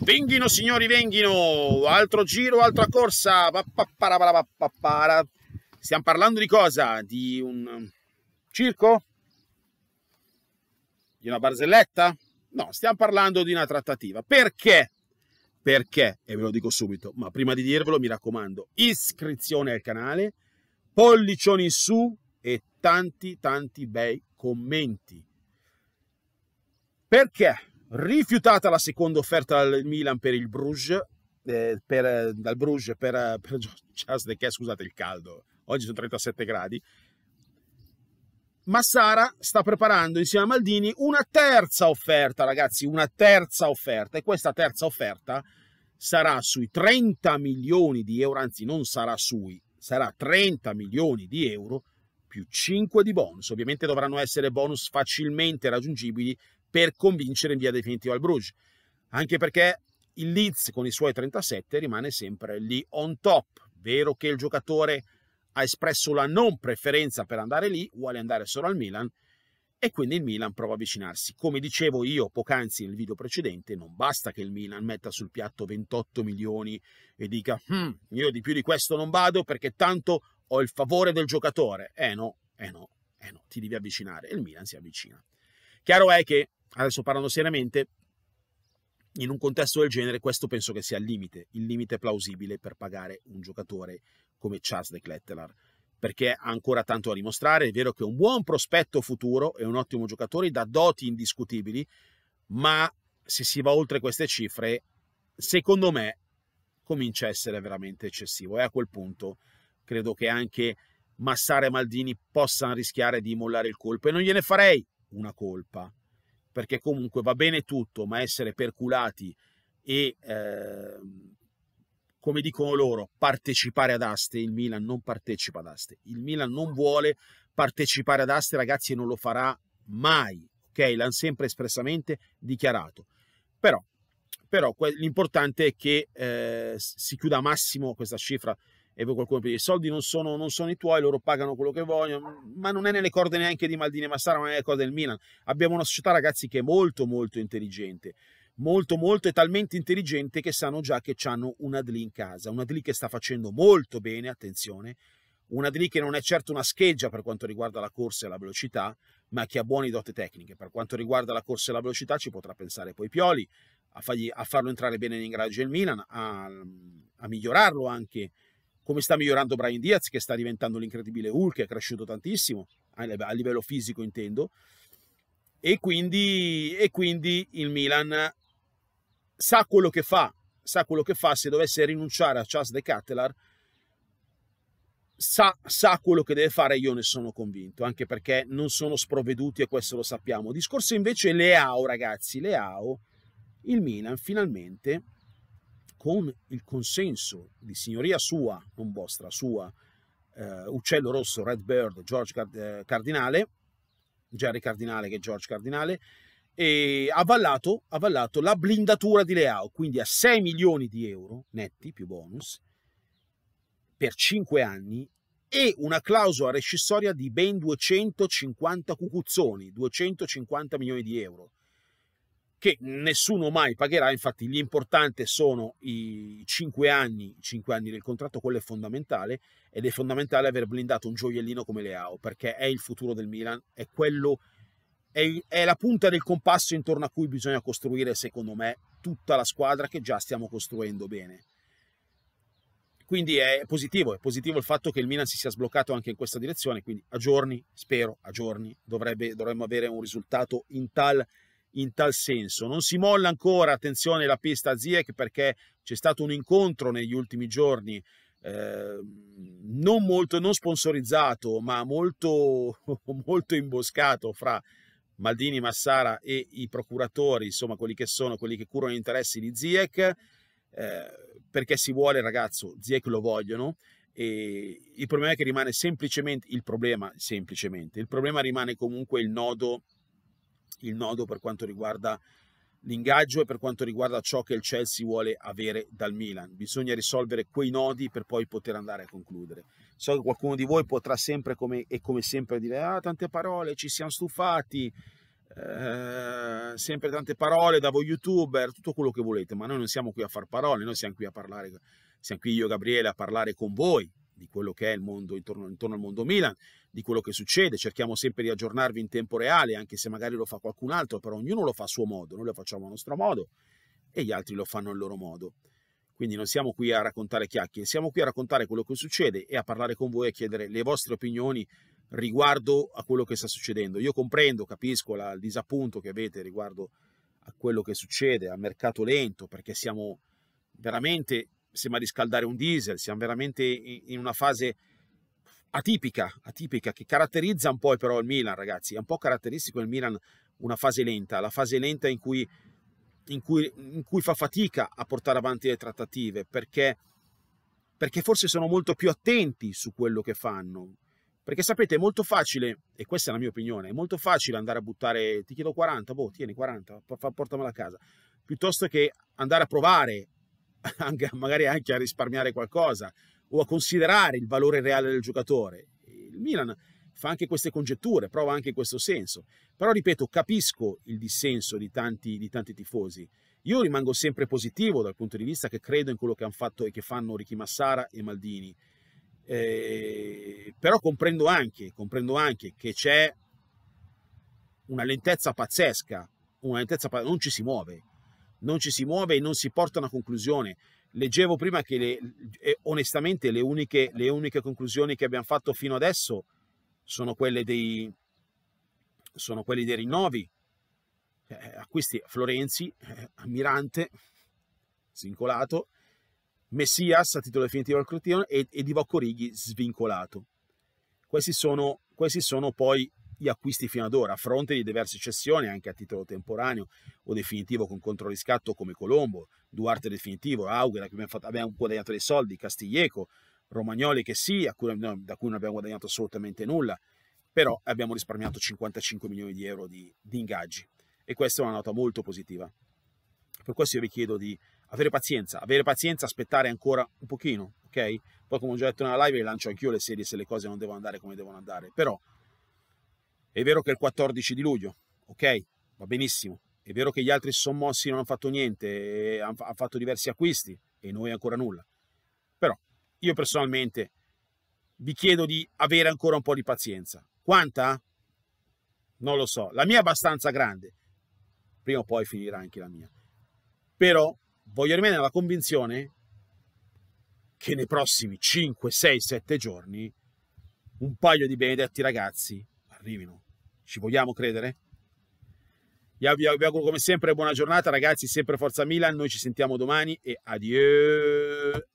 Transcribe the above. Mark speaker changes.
Speaker 1: Venghino signori, venghino, altro giro, altra corsa, stiamo parlando di cosa? Di un um, circo? Di una barzelletta? No, stiamo parlando di una trattativa. Perché? Perché, e ve lo dico subito, ma prima di dirvelo mi raccomando, iscrizione al canale, pollicioni in su e tanti tanti bei commenti. Perché? rifiutata la seconda offerta al Milan per il Bruges, eh, per, eh, dal Bruges per, eh, per Charles De Kea, scusate il caldo, oggi sono 37 gradi, ma Sara sta preparando insieme a Maldini una terza offerta, ragazzi, una terza offerta e questa terza offerta sarà sui 30 milioni di euro, anzi non sarà sui, sarà 30 milioni di euro più 5 di bonus. Ovviamente dovranno essere bonus facilmente raggiungibili per convincere in via definitiva il Bruges. Anche perché il Leeds con i suoi 37 rimane sempre lì on top. Vero che il giocatore ha espresso la non preferenza per andare lì, vuole andare solo al Milan e quindi il Milan prova a avvicinarsi. Come dicevo io poc'anzi nel video precedente, non basta che il Milan metta sul piatto 28 milioni e dica hm, io di più di questo non vado perché tanto ho il favore del giocatore. Eh no, eh no, eh no, ti devi avvicinare e il Milan si avvicina. Chiaro è che adesso parlando seriamente, in un contesto del genere questo penso che sia il limite, il limite plausibile per pagare un giocatore come Charles de Klettelar, perché ha ancora tanto da dimostrare, è vero che è un buon prospetto futuro, è un ottimo giocatore, da doti indiscutibili, ma se si va oltre queste cifre, secondo me comincia a essere veramente eccessivo e a quel punto credo che anche Massare e Maldini possano rischiare di mollare il colpo e non gliene farei una colpa perché comunque va bene tutto, ma essere perculati e, eh, come dicono loro, partecipare ad aste, il Milan non partecipa ad aste. Il Milan non vuole partecipare ad aste, ragazzi, e non lo farà mai, ok? L'hanno sempre espressamente dichiarato. Però, però l'importante è che eh, si chiuda a massimo questa cifra e poi qualcuno dice i soldi non sono, non sono, i tuoi, loro pagano quello che vogliono, ma non è nelle corde neanche di Maldini e Massara, non è nelle corde del Milan. Abbiamo una società, ragazzi, che è molto molto intelligente, molto molto e talmente intelligente che sanno già che hanno una DLI in casa, una DLI che sta facendo molto bene, attenzione, una DLI che non è certo una scheggia per quanto riguarda la corsa e la velocità, ma che ha buone dote tecniche. Per quanto riguarda la corsa e la velocità ci potrà pensare poi Pioli, a, fargli, a farlo entrare bene in ingranaggio del Milan, a, a migliorarlo anche come sta migliorando Brian Diaz, che sta diventando l'incredibile Hulk, è cresciuto tantissimo, a livello fisico intendo, e quindi, e quindi il Milan sa quello che fa, sa quello che fa, se dovesse rinunciare a Charles De Cattelar, sa, sa quello che deve fare, io ne sono convinto, anche perché non sono sprovveduti e questo lo sappiamo. Discorso invece Leao, ragazzi, Leao, il Milan finalmente con il consenso di signoria sua, non vostra, sua, eh, Uccello Rosso, Red Bird, George Card- eh, Cardinale, Jerry Cardinale che è George Cardinale, e avallato, avallato la blindatura di Leao, quindi a 6 milioni di euro netti più bonus per 5 anni e una clausola rescissoria di ben 250 cucuzzoni, 250 milioni di euro che nessuno mai pagherà, infatti l'importante sono i 5 anni, 5 anni del contratto, quello è fondamentale ed è fondamentale aver blindato un gioiellino come Leao perché è il futuro del Milan, è, quello, è, è la punta del compasso intorno a cui bisogna costruire secondo me tutta la squadra che già stiamo costruendo bene. Quindi è positivo, è positivo il fatto che il Milan si sia sbloccato anche in questa direzione, quindi a giorni, spero, a giorni dovremmo avere un risultato in tal in tal senso. Non si molla ancora, attenzione, la pista a Ziek perché c'è stato un incontro negli ultimi giorni eh, non molto non sponsorizzato, ma molto, molto imboscato fra Maldini, Massara e i procuratori, insomma, quelli che sono quelli che curano gli interessi di Ziek. Eh, perché si vuole, ragazzo, Ziek lo vogliono. E il problema è che rimane semplicemente il problema, semplicemente il problema rimane comunque il nodo il nodo per quanto riguarda l'ingaggio e per quanto riguarda ciò che il Chelsea vuole avere dal Milan. Bisogna risolvere quei nodi per poi poter andare a concludere. So che qualcuno di voi potrà sempre come, e come sempre dire ah tante parole, ci siamo stufati, eh, sempre tante parole da voi youtuber, tutto quello che volete, ma noi non siamo qui a far parole, noi siamo qui a parlare, siamo qui io e Gabriele a parlare con voi, di quello che è il mondo intorno, intorno, al mondo Milan, di quello che succede. Cerchiamo sempre di aggiornarvi in tempo reale, anche se magari lo fa qualcun altro, però ognuno lo fa a suo modo, noi lo facciamo a nostro modo e gli altri lo fanno al loro modo. Quindi non siamo qui a raccontare chiacchiere, siamo qui a raccontare quello che succede e a parlare con voi e chiedere le vostre opinioni riguardo a quello che sta succedendo. Io comprendo, capisco la, il disappunto che avete riguardo a quello che succede, al mercato lento, perché siamo veramente sembra di scaldare un diesel, siamo veramente in una fase atipica, atipica che caratterizza un po' però il Milan, ragazzi, è un po' caratteristico il Milan una fase lenta, la fase lenta in cui, in cui, in cui fa fatica a portare avanti le trattative, perché, perché forse sono molto più attenti su quello che fanno. Perché sapete, è molto facile, e questa è la mia opinione, è molto facile andare a buttare, ti chiedo 40, boh, tieni 40, portamela a casa, piuttosto che andare a provare anche, magari anche a risparmiare qualcosa o a considerare il valore reale del giocatore. Il Milan fa anche queste congetture, prova anche in questo senso. Però, ripeto, capisco il dissenso di tanti, di tanti tifosi. Io rimango sempre positivo dal punto di vista che credo in quello che hanno fatto e che fanno Ricky Massara e Maldini. Eh, però comprendo anche, comprendo anche che c'è una lentezza pazzesca, una lentezza, non ci si muove, non ci si muove e non si porta a una conclusione. Leggevo prima che le, eh, onestamente le uniche, le uniche, conclusioni che abbiamo fatto fino adesso sono quelle dei, sono quelle dei rinnovi. Eh, acquisti Florenzi, eh, Ammirante, svincolato, Messias a titolo definitivo al Crotone e, e Divocco Righi svincolato. Questi sono, questi sono poi gli acquisti fino ad ora, a fronte di diverse cessioni anche a titolo temporaneo o definitivo con controriscatto come Colombo, Duarte definitivo, Auger, che abbiamo, fatto, abbiamo guadagnato dei soldi, Castiglieco, Romagnoli che sì, cui, no, da cui non abbiamo guadagnato assolutamente nulla, però abbiamo risparmiato 55 milioni di euro di, di ingaggi e questa è una nota molto positiva. Per questo io vi chiedo di avere pazienza, avere pazienza, aspettare ancora un pochino, ok? Poi come ho già detto nella live, rilancio anch'io le serie se le cose non devono andare come devono andare, però è vero che è il 14 di luglio, ok, va benissimo. È vero che gli altri sommossi non hanno fatto niente, eh, hanno fatto diversi acquisti e noi ancora nulla. Però io personalmente vi chiedo di avere ancora un po' di pazienza. Quanta? Non lo so, la mia è abbastanza grande. Prima o poi finirà anche la mia. Però voglio rimanere nella convinzione che nei prossimi 5, 6, 7 giorni un paio di benedetti ragazzi arrivino ci vogliamo credere? Io vi auguro come sempre buona giornata ragazzi, sempre Forza Milan, noi ci sentiamo domani e addio!